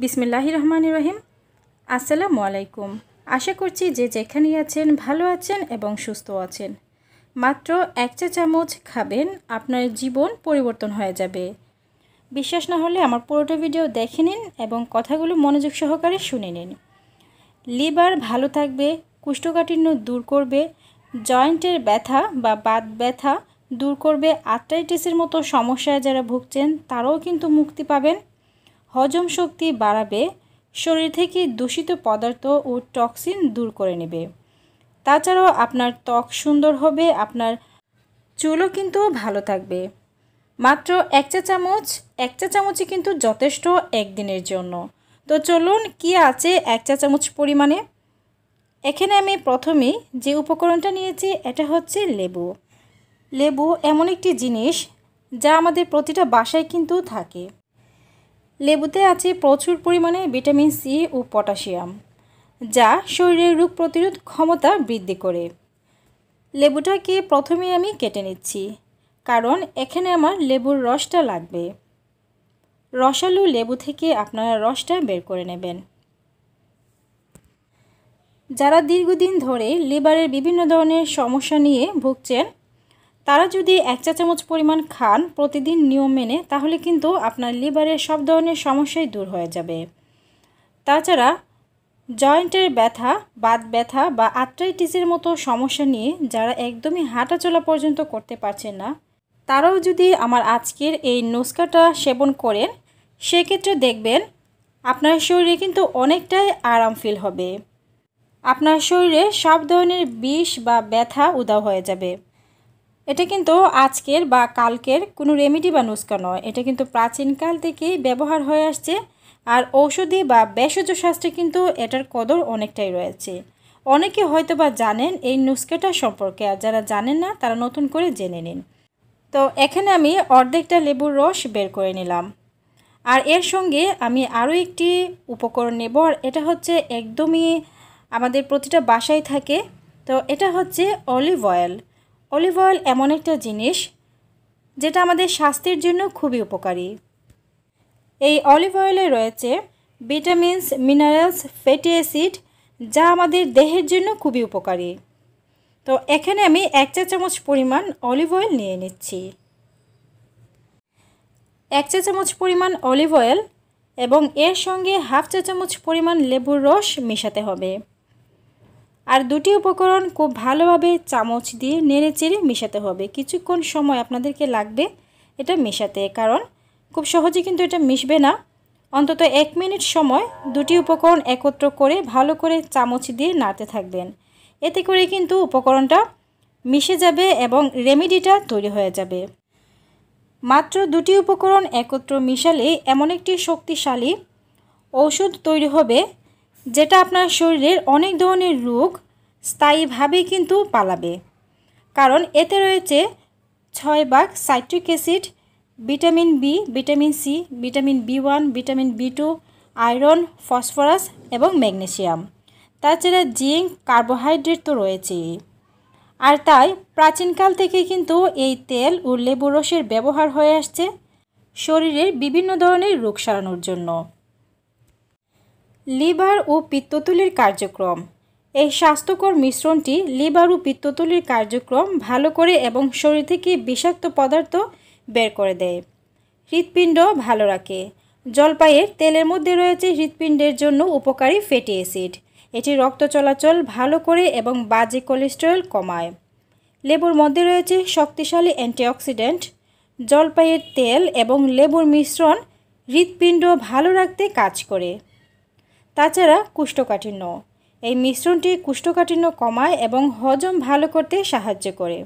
বিসমিল্লাহ রহমান রহিম আসসালামু আলাইকুম আশা করছি যে যেখানে আছেন ভালো আছেন এবং সুস্থ আছেন মাত্র এক চা চামচ খাবেন আপনার জীবন পরিবর্তন হয়ে যাবে বিশ্বাস না হলে আমার পুরোটা ভিডিও দেখে নিন এবং কথাগুলো মনোযোগ সহকারে শুনে নিন লিভার ভালো থাকবে কুষ্ঠকাঠিন্য দূর করবে জয়েন্টের ব্যথা বা বাত ব্যথা দূর করবে আর্থ্রাইটিসের মতো সমস্যায় যারা ভুগছেন তারাও কিন্তু মুক্তি পাবেন হজম শক্তি বাড়াবে শরীর থেকে দূষিত পদার্থ ও টক্সিন দূর করে নেবে তাছাড়াও আপনার ত্বক সুন্দর হবে আপনার চুলও কিন্তু ভালো থাকবে মাত্র এক চা চামচ এক চা চামচই কিন্তু যথেষ্ট একদিনের জন্য তো চলুন কি আছে এক চা চামচ পরিমাণে এখানে আমি প্রথমে যে উপকরণটা নিয়েছি এটা হচ্ছে লেবু লেবু এমন একটি জিনিস যা আমাদের প্রতিটা বাসায় কিন্তু থাকে লেবুতে আছে প্রচুর পরিমাণে ভিটামিন সি ও পটাশিয়াম যা শরীরের রোগ প্রতিরোধ ক্ষমতা বৃদ্ধি করে লেবুটাকে প্রথমে আমি কেটে নিচ্ছি কারণ এখানে আমার লেবুর রসটা লাগবে রসালু লেবু থেকে আপনারা রসটা বের করে নেবেন যারা দীর্ঘদিন ধরে লিভারের বিভিন্ন ধরনের সমস্যা নিয়ে ভুগছেন তারা যদি এক চা চামচ পরিমাণ খান প্রতিদিন নিয়ম মেনে তাহলে কিন্তু আপনার লিভারের সব ধরনের সমস্যাই দূর হয়ে যাবে তাছাড়া জয়েন্টের ব্যথা বাত ব্যথা বা আর্থ্রাইটিসের মতো সমস্যা নিয়ে যারা একদমই হাঁটাচলা পর্যন্ত করতে পারছেন না তারাও যদি আমার আজকের এই নুস্কাটা সেবন করেন সেক্ষেত্রে দেখবেন আপনার শরীরে কিন্তু অনেকটাই আরাম ফিল হবে আপনার শরীরে সব ধরনের বিষ বা ব্যথা উদাও হয়ে যাবে এটা কিন্তু আজকের বা কালকের কোনো রেমেডি বা নুস্কা নয় এটা কিন্তু প্রাচীনকাল থেকেই ব্যবহার হয়ে আসছে আর ঔষধি বা ভেষজ শাস্ত্রে কিন্তু এটার কদর অনেকটাই রয়েছে অনেকে হয়তো বা জানেন এই নুস্কাটা সম্পর্কে আর যারা জানেন না তারা নতুন করে জেনে নিন তো এখানে আমি অর্ধেকটা লেবুর রস বের করে নিলাম আর এর সঙ্গে আমি আরও একটি উপকরণ নেব আর এটা হচ্ছে একদমই আমাদের প্রতিটা বাসায় থাকে তো এটা হচ্ছে অলিভ অয়েল অলিভ অয়েল এমন একটা জিনিস যেটা আমাদের স্বাস্থ্যের জন্য খুবই উপকারী এই অলিভ অয়েলে রয়েছে ভিটামিনস মিনারেলস ফ্যাটি অ্যাসিড যা আমাদের দেহের জন্য খুবই উপকারী তো এখানে আমি এক চা চামচ পরিমাণ অলিভ অয়েল নিয়ে নিচ্ছি এক চা চামচ পরিমাণ অলিভ অয়েল এবং এর সঙ্গে হাফ চা চামচ পরিমাণ লেবুর রস মেশাতে হবে আর দুটি উপকরণ খুব ভালোভাবে চামচ দিয়ে নেড়েচেড়ে মেশাতে হবে কিছুক্ষণ সময় আপনাদেরকে লাগবে এটা মেশাতে কারণ খুব সহজে কিন্তু এটা মিশবে না অন্তত এক মিনিট সময় দুটি উপকরণ একত্র করে ভালো করে চামচ দিয়ে নাড়তে থাকবেন এতে করে কিন্তু উপকরণটা মিশে যাবে এবং রেমেডিটা তৈরি হয়ে যাবে মাত্র দুটি উপকরণ একত্র মিশালে এমন একটি শক্তিশালী ঔষধ তৈরি হবে যেটা আপনার শরীরের অনেক ধরনের রোগ স্থায়ীভাবে কিন্তু পালাবে কারণ এতে রয়েছে ছয় বাঘ citric acid vitamin B vitamin C vitamin B one vitamin B two iron phosphorus এবং ম্যাগনেশিয়াম তাছাড়া জিঙ্ক কার্বোহাইড্রেট তো রয়েছেই আর তাই প্রাচীনকাল থেকে কিন্তু এই তেল ও লেবু রসের ব্যবহার হয়ে আসছে শরীরের বিভিন্ন ধরনের রোগ সারানোর জন্য লিভার ও পিত্ততুলির কার্যক্রম এই স্বাস্থ্যকর মিশ্রণটি লিভার ও পিত্ততুলির কার্যক্রম ভালো করে এবং শরীর থেকে বিষাক্ত পদার্থ বের করে দেয় হৃৎপিণ্ড ভালো রাখে জলপাইয়ের তেলের মধ্যে রয়েছে হৃৎপিণ্ডের জন্য উপকারী ফ্যাটি অ্যাসিড এটি রক্ত চলাচল ভালো করে এবং বাজে কোলেস্টেরল কমায় লেবুর মধ্যে রয়েছে শক্তিশালী অ্যান্টিঅক্সিডেন্ট জলপাইয়ের তেল এবং লেবুর মিশ্রণ হৃৎপিণ্ড ভালো রাখতে কাজ করে তাছাড়া কুষ্ঠকাঠিন্য এই মিশ্রণটি কুষ্ঠকাঠিন্য কমায় এবং হজম ভালো করতে সাহায্য করে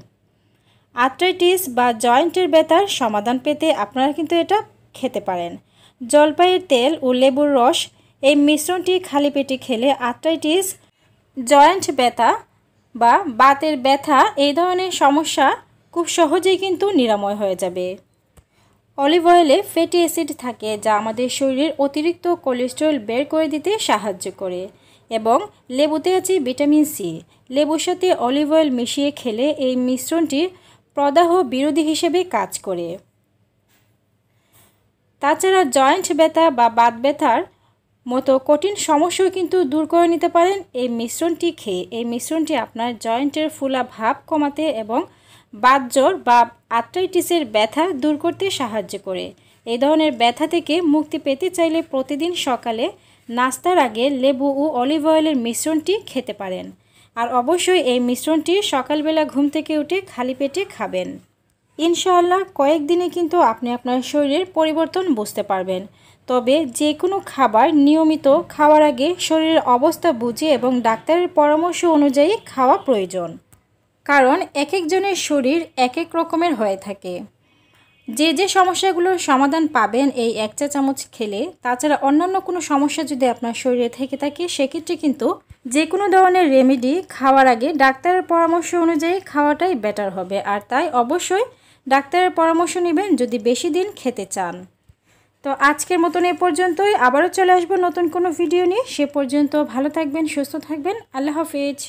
আর্থ্রাইটিস বা জয়েন্টের ব্যথার সমাধান পেতে আপনারা কিন্তু এটা খেতে পারেন জলপাইয়ের তেল ও লেবুর রস এই মিশ্রণটি খালি পেটে খেলে আর্থ্রাইটিস জয়েন্ট ব্যথা বা বাতের ব্যথা এই ধরনের সমস্যা খুব সহজেই কিন্তু নিরাময় হয়ে যাবে অলিভ অয়েলে ফ্যাটি অ্যাসিড থাকে যা আমাদের শরীরের অতিরিক্ত কোলেস্টেরল বের করে দিতে সাহায্য করে এবং লেবুতে আছে ভিটামিন সি লেবুর সাথে অলিভ অয়েল মিশিয়ে খেলে এই মিশ্রণটি প্রদাহ বিরোধী হিসেবে কাজ করে তাছাড়া জয়েন্ট ব্যথা বা বাত ব্যথার মতো কঠিন সমস্যাও কিন্তু দূর করে নিতে পারেন এই মিশ্রণটি খেয়ে এই মিশ্রণটি আপনার জয়েন্টের ফুলা ভাব কমাতে এবং বাতজ্বর বা আর্থ্রাইটিসের ব্যথা দূর করতে সাহায্য করে এই ধরনের ব্যথা থেকে মুক্তি পেতে চাইলে প্রতিদিন সকালে নাস্তার আগে লেবু ও অলিভ অয়েলের মিশ্রণটি খেতে পারেন আর অবশ্যই এই মিশ্রণটি সকালবেলা ঘুম থেকে উঠে খালি পেটে খাবেন ইনশাআল্লাহ কয়েকদিনে কিন্তু আপনি আপনার শরীরের পরিবর্তন বুঝতে পারবেন তবে যে কোনো খাবার নিয়মিত খাওয়ার আগে শরীরের অবস্থা বুঝে এবং ডাক্তারের পরামর্শ অনুযায়ী খাওয়া প্রয়োজন কারণ এক একজনের শরীর এক এক রকমের হয়ে থাকে যে যে সমস্যাগুলোর সমাধান পাবেন এই এক চা চামচ খেলে তাছাড়া অন্যান্য কোনো সমস্যা যদি আপনার শরীরে থেকে থাকে সেক্ষেত্রে কিন্তু যে কোনো ধরনের রেমেডি খাওয়ার আগে ডাক্তারের পরামর্শ অনুযায়ী খাওয়াটাই বেটার হবে আর তাই অবশ্যই ডাক্তারের পরামর্শ নেবেন যদি বেশি দিন খেতে চান তো আজকের মতন এ পর্যন্তই আবারও চলে আসবো নতুন কোনো ভিডিও নিয়ে সে পর্যন্ত ভালো থাকবেন সুস্থ থাকবেন আল্লাহ হাফিজ